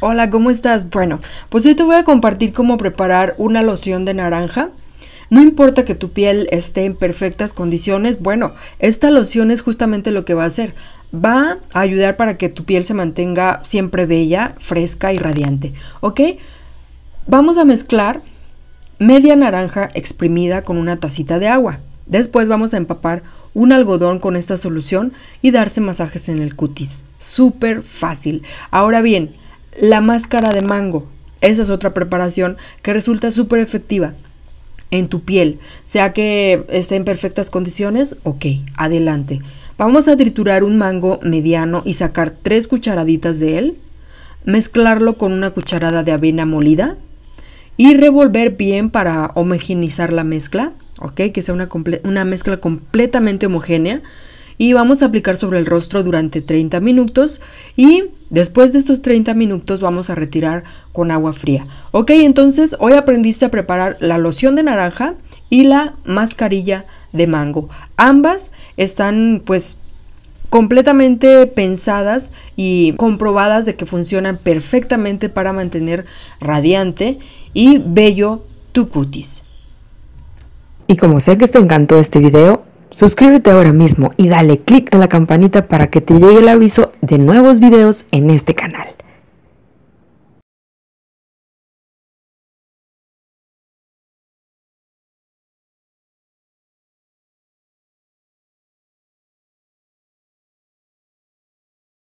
Hola, ¿cómo estás? Bueno, pues hoy te voy a compartir cómo preparar una loción de naranja. No importa que tu piel esté en perfectas condiciones, bueno, esta loción es justamente lo que va a hacer. Va a ayudar para que tu piel se mantenga siempre bella, fresca y radiante, ¿ok? Vamos a mezclar media naranja exprimida con una tacita de agua. Después vamos a empapar un algodón con esta solución y darse masajes en el cutis. Súper fácil. Ahora bien, la máscara de mango. Esa es otra preparación que resulta súper efectiva en tu piel, sea que esté en perfectas condiciones, ok, adelante. Vamos a triturar un mango mediano y sacar tres cucharaditas de él, mezclarlo con una cucharada de avena molida y revolver bien para homogenizar la mezcla, ok, que sea una, una mezcla completamente homogénea y vamos a aplicar sobre el rostro durante 30 minutos y después de estos 30 minutos vamos a retirar con agua fría. Ok, entonces hoy aprendiste a preparar la loción de naranja y la mascarilla de mango. Ambas están pues completamente pensadas y comprobadas de que funcionan perfectamente para mantener radiante y bello tu cutis. Y como sé que te encantó este video, Suscríbete ahora mismo y dale click a la campanita para que te llegue el aviso de nuevos videos en este canal.